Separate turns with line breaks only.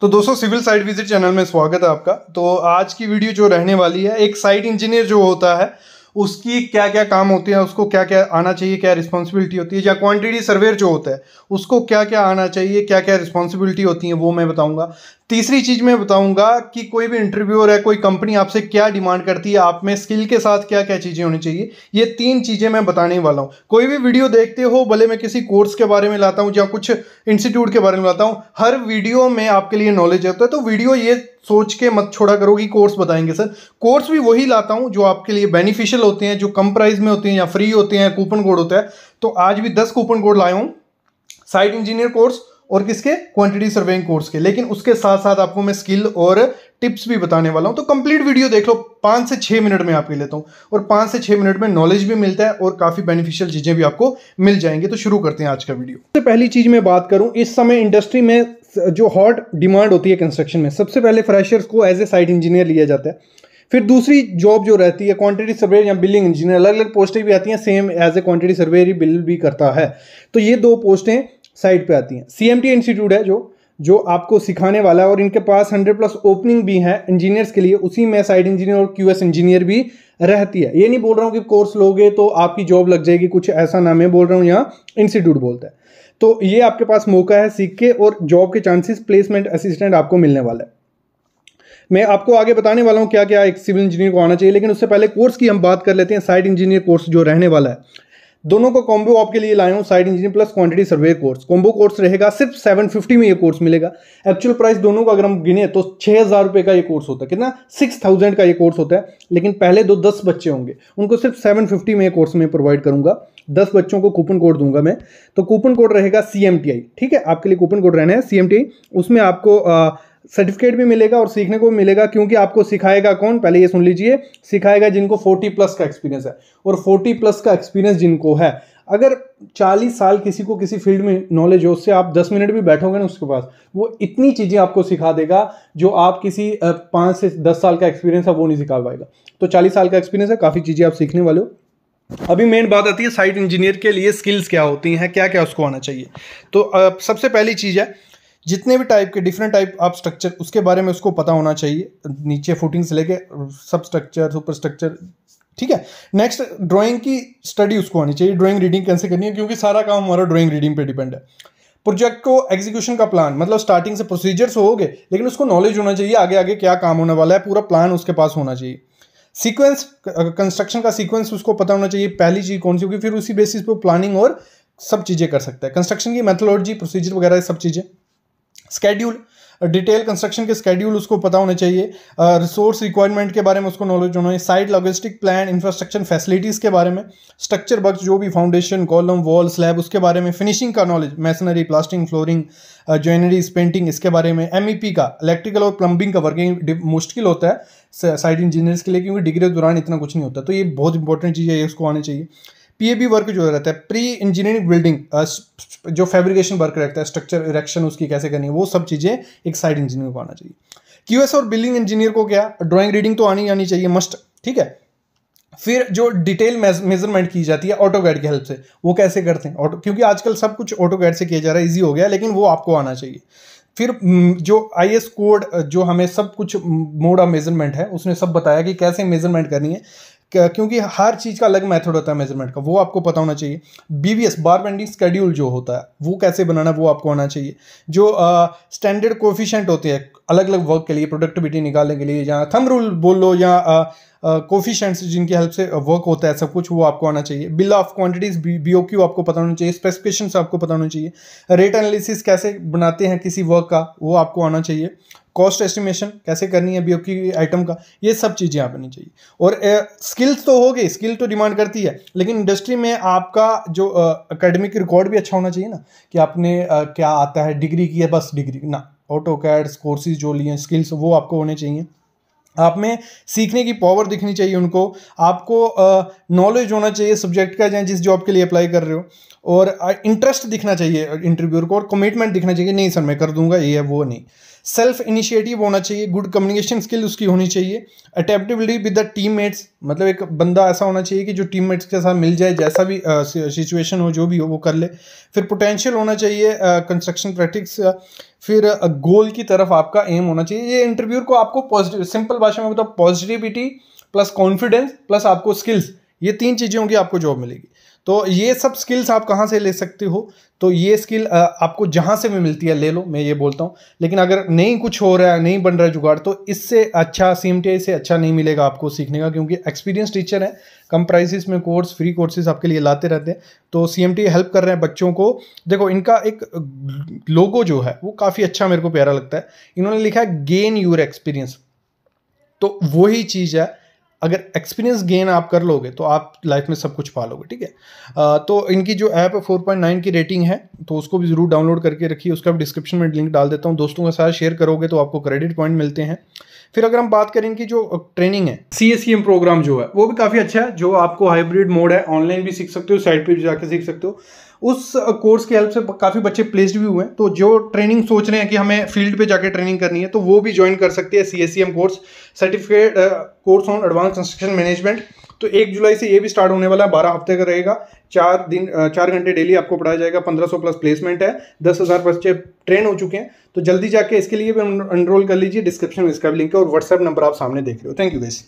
तो दोस्तों civil site visit channel में स्वागत है आपका तो आज की वीडियो जो रहने वाली है एक साइट इंजीनियर जो होता है उसकी क्या क्या काम होते हैं उसको क्या क्या आना चाहिए क्या रिस्पॉन्सिबिलिटी होती है या क्वांटिटी सर्वेयर जो होता है उसको क्या क्या आना चाहिए क्या क्या रिस्पॉन्सिबिलिटी होती है वो मैं बताऊंगा तीसरी चीज़ मैं बताऊंगा कि कोई भी इंटरव्यूअर है कोई कंपनी आपसे क्या डिमांड करती है आप में स्किल के साथ क्या क्या चीज़ें होनी चाहिए ये तीन चीज़ें मैं बताने वाला हूँ कोई भी वीडियो देखते हो भले मैं किसी कोर्स के बारे में लाता हूँ या कुछ इंस्टीट्यूट के बारे में लाता हूँ हर वीडियो में आपके लिए नॉलेज होता है तो वीडियो ये सोच के मत छोड़ा करो कि कोर्स बताएंगे सर कोर्स भी वही लाता हूँ जो आपके लिए बेनिफिशियल होते हैं जो कम प्राइस में होते हैं या फ्री होते हैं कूपन कोड होता है तो आज भी दस कूपन कोड लाया हूँ साइट इंजीनियर कोर्स और किसके क्वांटिटी सर्वेइंग कोर्स के लेकिन उसके साथ साथ आपको मैं स्किल और टिप्स भी बताने वाला हूं तो कंप्लीट वीडियो देख लो पाँच से छः मिनट में आपके लेता हूं और पाँच से छः मिनट में नॉलेज भी मिलता है और काफ़ी बेनिफिशियल चीज़ें भी आपको मिल जाएंगी तो शुरू करते हैं आज का वीडियो सबसे पहली चीज़ मैं बात करूं इस समय इंडस्ट्री में जो हॉट डिमांड होती है कंस्ट्रक्शन में सबसे पहले फ्रेशर्स को एज ए साइट इंजीनियर लिया जाता है फिर दूसरी जॉब जो रहती है क्वांटिटी सर्वे या बिलिंग इंजीनियर अलग अलग पोस्टें भी आती हैं same as a quantity survey ही बिल भी करता है तो ये दो पोस्टें साइड पे आती हैं सी इंस्टीट्यूट है जो जो आपको सिखाने वाला है और इनके पास 100 प्लस ओपनिंग भी है इंजीनियर्स के लिए उसी में साइड इंजीनियर और क्यूएस इंजीनियर भी रहती है ये नहीं बोल रहा हूँ कि कोर्स लोगे तो आपकी जॉब लग जाएगी कुछ ऐसा नाम है बोल रहा हूँ यहाँ इंस्टीट्यूट बोलता है तो ये आपके पास मौका है सीख के और जॉब के चांसेस प्लेसमेंट असिस्टेंट आपको मिलने वाला है मैं आपको आगे बताने वाला हूँ क्या क्या एक सिविल इंजीनियर को आना चाहिए लेकिन उससे पहले कोर्स की हम बात कर लेते हैं साइड इंजीनियर कोर्स जो रहने वाला है दोनों को कॉम्बो आपके लिए लाया हूँ site engineer plus quantity survey course combo course रहेगा सिर्फ 750 में ये कोर्स मिलेगा एक्चुअल प्राइस दोनों का अगर हम गिने तो छः हज़ार रुपये का ये कोर्स होता है कितना सिक्स थाउजेंड का ये कोर्स होता है लेकिन पहले दो दस बच्चे होंगे उनको सिर्फ सेवन फिफ्टी में ये कोर्स में प्रोवाइड करूँगा दस बच्चों को कूपन कोड दूंगा मैं तो कूपन कोड रहेगा सी ठीक है आपके लिए कूपन कोड रहना है सी उसमें आपको आ, सर्टिफिकेट भी मिलेगा और सीखने को मिलेगा क्योंकि आपको सिखाएगा कौन पहले ये सुन लीजिए सिखाएगा जिनको 40 प्लस का एक्सपीरियंस है और 40 प्लस का एक्सपीरियंस जिनको है अगर 40 साल किसी को किसी फील्ड में नॉलेज हो उससे आप 10 मिनट भी बैठोगे ना उसके पास वो इतनी चीज़ें आपको सिखा देगा जो आप किसी पाँच से दस साल का एक्सपीरियंस है वो नहीं सिखा पाएगा तो चालीस साल का एक्सपीरियंस है काफ़ी चीज़ें आप सीखने वाले हो अभी मेन बात आती है साइट इंजीनियर के लिए स्किल्स क्या होती हैं क्या क्या उसको आना चाहिए तो सबसे पहली चीज़ है जितने भी टाइप के डिफरेंट टाइप आप स्ट्रक्चर उसके बारे में उसको पता होना चाहिए नीचे फुटिंग से लेके सब स्ट्रक्चर सुपर स्ट्रक्चर ठीक है नेक्स्ट ड्राइंग की स्टडी उसको आनी चाहिए ड्राइंग रीडिंग कैसे करनी है क्योंकि सारा काम हमारा ड्राइंग रीडिंग पे डिपेंड है प्रोजेक्ट को एग्जीक्यूशन का प्लान मतलब स्टार्टिंग से प्रोसीजर्स हो गए लेकिन उसको नॉलेज होना चाहिए आगे आगे क्या काम होने वाला है पूरा प्लान उसके पास होना चाहिए सीक्वेंस कंस्ट्रक्शन का सीक्वेंस उसको पता होना चाहिए पहली चीज़ कौन सी होगी फिर उसी बेसिस पर प्लानिंग और सब चीज़ें कर सकता है कंस्ट्रक्शन की मेथोलॉजी प्रोसीजर वगैरह सब चीज़ें स्केड्यूल डिटेल कंस्ट्रक्शन के स्केड्यूल उसको पता होने चाहिए रिसोर्स uh, रिक्वायरमेंट के बारे में उसको नॉलेज होना चाहिए site logistic plan infrastructure facilities के बारे में स्ट्रक्चर बक्स जो भी फाउंडेशन कॉलम वॉल स्लैब उसके बारे में फिनिशिंग का knowledge masonry plastering flooring joineries painting इसके बारे में एम e का इलेक्ट्रिकल और प्लम्बिंग का वर्किंग मुश्किल होता है साइड इंजीनियर्स के लिए क्योंकि डिग्री के दौरान इतना कुछ नहीं होता तो ये बहुत इंपॉर्टेंट चीज़ है ये उसको आनी चाहिए पीएबी वर्क जो रहता है प्री इंजीनियरिंग बिल्डिंग जो फैब्रिकेशन वर्क रहता है स्ट्रक्चर इरेक्शन उसकी कैसे करनी है वो सब चीज़ें एक साइड इंजीनियर को आना चाहिए क्यूएस और बिल्डिंग इंजीनियर को क्या ड्राइंग रीडिंग तो आनी आनी चाहिए मस्ट ठीक है फिर जो डिटेल मेजरमेंट की जाती है ऑटो गाइड की हेल्प से वो कैसे करते हैं ऑटो क्योंकि आजकल सब कुछ ऑटो गाइड से किया जा रहा है ईजी हो गया लेकिन वो आपको आना चाहिए फिर जो आई एस कोड जो हमें सब कुछ मोड ऑफ मेजरमेंट है उसने सब बताया कि कैसे मेजरमेंट करनी है क्योंकि हर चीज़ का अलग मेथड होता है मेजरमेंट का वो आपको पता होना चाहिए बीवीएस बार बेंडिंग स्केड्यूल जो होता है वो कैसे बनाना वो आपको आना चाहिए जो स्टैंडर्ड कोफिशेंट होते हैं अलग अलग वर्क के लिए प्रोडक्टिविटी निकालने के लिए या थम रूल बोल लो या कोफिशेंट्स जिनकी हेल्प से वर्क होता है सब कुछ वो आपको आना चाहिए bill of quantities B O Q आपको पता होना चाहिए स्पेसिफिकेशन आपको पता होना चाहिए रेट एनालिसिस कैसे बनाते हैं किसी वर्क का वो आपको आना चाहिए कॉस्ट एस्टिमेशन कैसे करनी है की आइटम का ये सब चीज़ें यहाँ बननी चाहिए और स्किल्स तो हो गई स्किल तो डिमांड करती है लेकिन इंडस्ट्री में आपका जो अकेडमिक रिकॉर्ड भी अच्छा होना चाहिए ना कि आपने आ, क्या आता है डिग्री की है बस डिग्री ना ऑटो कैड कोर्सेज जो लिए स्किल्स वो आपको होने चाहिए आप में सीखने की पावर दिखनी चाहिए उनको आपको नॉलेज होना चाहिए सब्जेक्ट का या जिस जॉब के लिए अप्लाई कर रहे हो और इंटरेस्ट दिखना चाहिए इंटरव्यूअर को और कमिटमेंट दिखना चाहिए नहीं सर मैं कर दूंगा ये है वो नहीं सेल्फ इनिशिएटिव होना चाहिए गुड कम्युनिकेशन स्किल उसकी होनी चाहिए adaptability with the team mates मतलब एक बंदा ऐसा होना चाहिए कि जो टीम मेट्स के साथ मिल जाए जैसा भी सिचुएशन हो जो भी हो वो कर ले फिर पोटेंशियल होना चाहिए कंस्ट्रक्शन प्रैक्टिस फिर गोल की तरफ आपका एम होना चाहिए ये इंटरव्यू को आपको पॉजिटिव सिंपल भाषा में बताओ पॉजिटिविटी प्लस कॉन्फिडेंस प्लस आपको स्किल्स ये तीन चीज़ें होंगी आपको जॉब मिलेगी तो ये सब स्किल्स आप कहाँ से ले सकते हो तो ये स्किल आपको जहाँ से भी मिलती है ले लो मैं ये बोलता हूँ लेकिन अगर नहीं कुछ हो रहा है नहीं बन रहा है जुगाड़ तो इससे अच्छा सी से अच्छा नहीं मिलेगा आपको सीखने का क्योंकि एक्सपीरियंस टीचर हैं कम प्राइसेस में कोर्स फ्री कोर्सेज आपके लिए लाते रहते हैं तो सी हेल्प कर रहे हैं बच्चों को देखो इनका एक लोगो जो है वो काफ़ी अच्छा मेरे को प्यारा लगता है इन्होंने लिखा है गेन यूर एक्सपीरियंस तो वही चीज़ है अगर एक्सपीरियंस गेन आप कर लोगे तो आप लाइफ में सब कुछ पा लोगे ठीक है तो इनकी जो ऐप है फोर पॉइंट नाइन की रेटिंग है तो उसको भी ज़रूर डाउनलोड करके रखिए उसका भी डिस्क्रिप्शन में लिंक डाल देता हूँ दोस्तों के साथ शेयर करोगे तो आपको क्रेडिट पॉइंट मिलते हैं फिर अगर हम बात करें इनकी जो ट्रेनिंग है सी एस एम प्रोग्राम जो है वो भी काफ़ी अच्छा है जो आपको हाइब्रिड मोड है ऑनलाइन भी सीख सकते हो साइट पर भी जाकर सीख सकते हो उस कोर्स की हेल्प से काफ़ी बच्चे प्लेस्ड भी हुए हैं तो जो ट्रेनिंग सोच रहे हैं कि हमें फील्ड पे जाके ट्रेनिंग करनी है तो वो भी ज्वाइन कर सकते हैं C S C M course certificate course on advance construction management तो एक जुलाई से ये भी स्टार्ट होने वाला है बारह हफ्ते का रहेगा चार दिन चार घंटे डेली आपको पढ़ाया जाएगा पंद्रह सौ प्लस प्लेसमेंट है दस हज़ार बच्चे ट्रेन हो चुके हैं तो जल्दी जाके इसके लिए भी एनरोल कर लीजिए डिस्क्रिप्शन में इसका भी लिंक है और व्हाट्सएप नंबर आप सामने देख रहे हो थैंक यू गैस